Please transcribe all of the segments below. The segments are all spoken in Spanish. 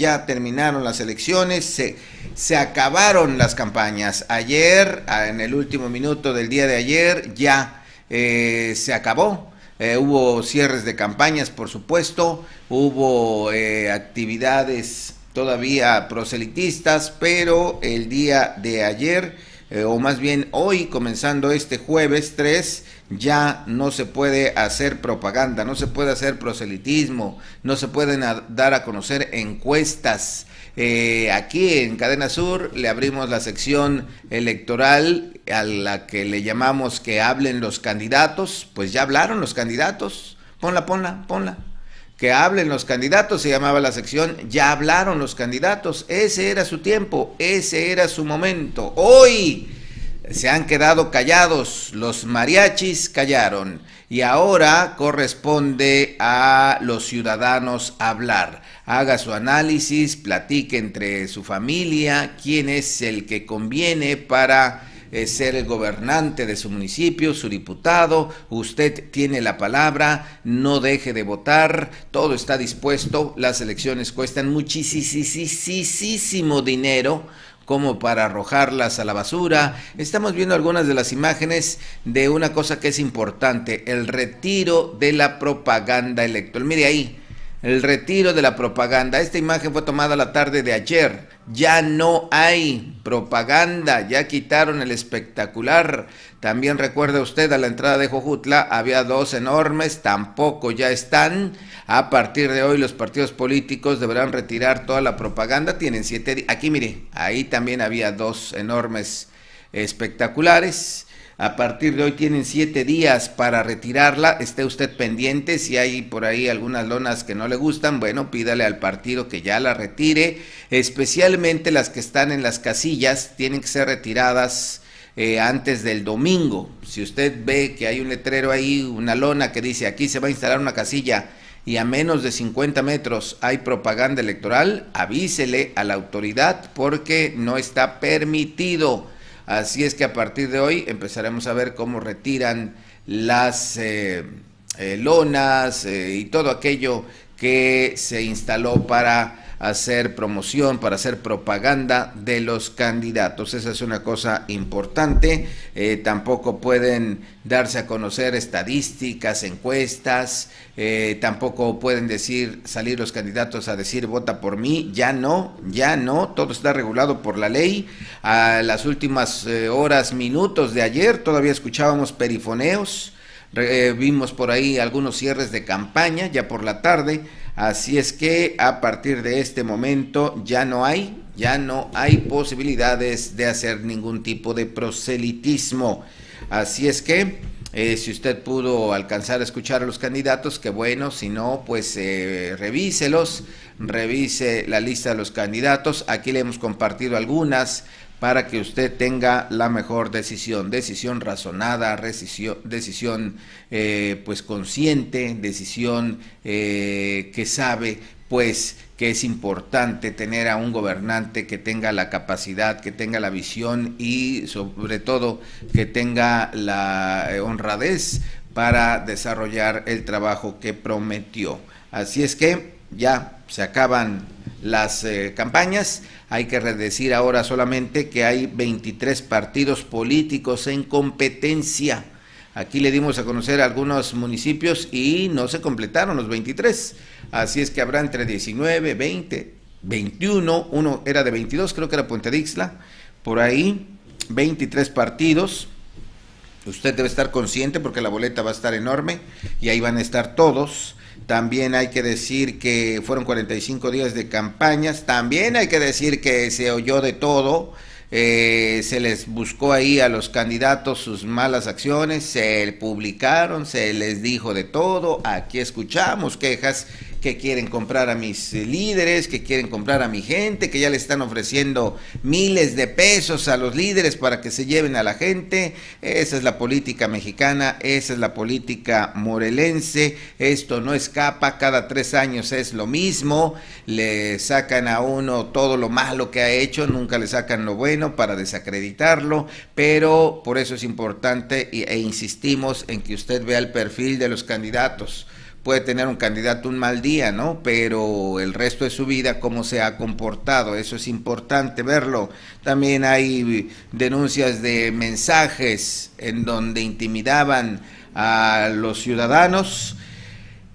ya terminaron las elecciones, se, se acabaron las campañas. Ayer, en el último minuto del día de ayer, ya eh, se acabó. Eh, hubo cierres de campañas, por supuesto, hubo eh, actividades todavía proselitistas, pero el día de ayer eh, o más bien hoy, comenzando este jueves 3, ya no se puede hacer propaganda, no se puede hacer proselitismo, no se pueden dar a conocer encuestas. Eh, aquí en Cadena Sur le abrimos la sección electoral a la que le llamamos que hablen los candidatos, pues ya hablaron los candidatos. Ponla, ponla, ponla que hablen los candidatos, se llamaba la sección, ya hablaron los candidatos, ese era su tiempo, ese era su momento. Hoy se han quedado callados, los mariachis callaron y ahora corresponde a los ciudadanos hablar. Haga su análisis, platique entre su familia quién es el que conviene para es eh, ser el gobernante de su municipio, su diputado, usted tiene la palabra, no deje de votar, todo está dispuesto, las elecciones cuestan muchísimo dinero como para arrojarlas a la basura. Estamos viendo algunas de las imágenes de una cosa que es importante, el retiro de la propaganda electoral. Mire ahí, el retiro de la propaganda. Esta imagen fue tomada la tarde de ayer. Ya no hay propaganda, ya quitaron el espectacular. También recuerda usted a la entrada de Jojutla había dos enormes, tampoco ya están. A partir de hoy los partidos políticos deberán retirar toda la propaganda. Tienen siete. Aquí mire, ahí también había dos enormes espectaculares. A partir de hoy tienen siete días para retirarla. Esté usted pendiente. Si hay por ahí algunas lonas que no le gustan, bueno, pídale al partido que ya la retire. Especialmente las que están en las casillas tienen que ser retiradas. Eh, antes del domingo, si usted ve que hay un letrero ahí, una lona que dice aquí se va a instalar una casilla y a menos de 50 metros hay propaganda electoral, avísele a la autoridad porque no está permitido. Así es que a partir de hoy empezaremos a ver cómo retiran las eh, eh, lonas eh, y todo aquello que se instaló para hacer promoción, para hacer propaganda de los candidatos. Esa es una cosa importante. Eh, tampoco pueden darse a conocer estadísticas, encuestas, eh, tampoco pueden decir, salir los candidatos a decir vota por mí. Ya no, ya no, todo está regulado por la ley. A las últimas eh, horas, minutos de ayer, todavía escuchábamos perifoneos eh, vimos por ahí algunos cierres de campaña ya por la tarde, así es que a partir de este momento ya no hay, ya no hay posibilidades de hacer ningún tipo de proselitismo. Así es que eh, si usted pudo alcanzar a escuchar a los candidatos, que bueno, si no, pues eh, revíselos, revise la lista de los candidatos. Aquí le hemos compartido algunas para que usted tenga la mejor decisión, decisión razonada, decisión, eh, pues consciente, decisión eh, que sabe pues que es importante tener a un gobernante que tenga la capacidad, que tenga la visión y sobre todo que tenga la eh, honradez para desarrollar el trabajo que prometió. Así es que ya se acaban las eh, campañas. Hay que redecir ahora solamente que hay 23 partidos políticos en competencia. Aquí le dimos a conocer algunos municipios y no se completaron los 23. Así es que habrá entre 19, 20, 21, uno era de 22, creo que era Puente Dixla, por ahí, 23 partidos. Usted debe estar consciente porque la boleta va a estar enorme y ahí van a estar todos. También hay que decir que fueron 45 días de campañas. También hay que decir que se oyó de todo. Eh, se les buscó ahí a los candidatos sus malas acciones, se publicaron, se les dijo de todo, aquí escuchamos quejas que quieren comprar a mis eh, líderes, que quieren comprar a mi gente, que ya le están ofreciendo miles de pesos a los líderes para que se lleven a la gente. Esa es la política mexicana, esa es la política morelense. Esto no escapa, cada tres años es lo mismo. Le sacan a uno todo lo malo que ha hecho, nunca le sacan lo bueno para desacreditarlo, pero por eso es importante e insistimos en que usted vea el perfil de los candidatos puede tener un candidato un mal día, ¿no? Pero el resto de su vida, cómo se ha comportado, eso es importante verlo. También hay denuncias de mensajes en donde intimidaban a los ciudadanos.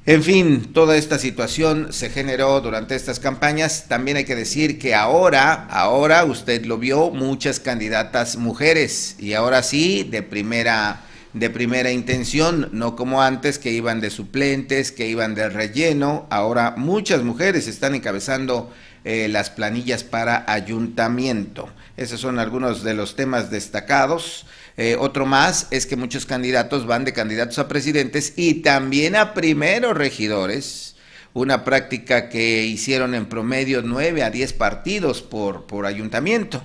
En fin, toda esta situación se generó durante estas campañas. También hay que decir que ahora, ahora usted lo vio, muchas candidatas mujeres y ahora sí, de primera de primera intención, no como antes que iban de suplentes, que iban de relleno. Ahora muchas mujeres están encabezando eh, las planillas para ayuntamiento. Esos son algunos de los temas destacados. Eh, otro más es que muchos candidatos van de candidatos a presidentes y también a primeros regidores. Una práctica que hicieron en promedio 9 a 10 partidos por, por ayuntamiento.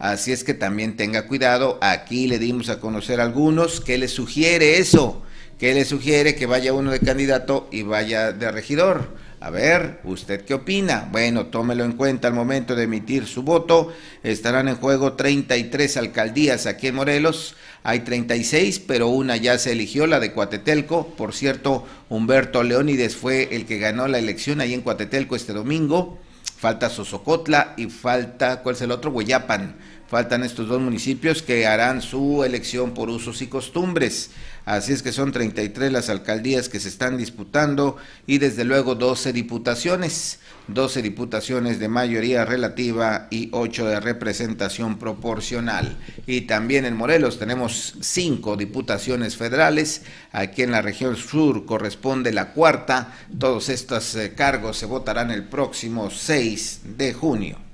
Así es que también tenga cuidado. Aquí le dimos a conocer a algunos ¿qué le sugiere eso, ¿Qué le sugiere que vaya uno de candidato y vaya de regidor. A ver, ¿usted qué opina? Bueno, tómelo en cuenta al momento de emitir su voto. Estarán en juego 33 alcaldías aquí en Morelos. Hay 36, pero una ya se eligió, la de Coatetelco. Por cierto, Humberto Leónides fue el que ganó la elección ahí en Cuatetelco este domingo falta Sosocotla y falta, ¿cuál es el otro? Hueyapan. Faltan estos dos municipios que harán su elección por usos y costumbres. Así es que son 33 las alcaldías que se están disputando y desde luego 12 diputaciones, 12 diputaciones de mayoría relativa y 8 de representación proporcional. Y también en Morelos tenemos 5 diputaciones federales, aquí en la región sur corresponde la cuarta, todos estos eh, cargos se votarán el próximo 6 de junio.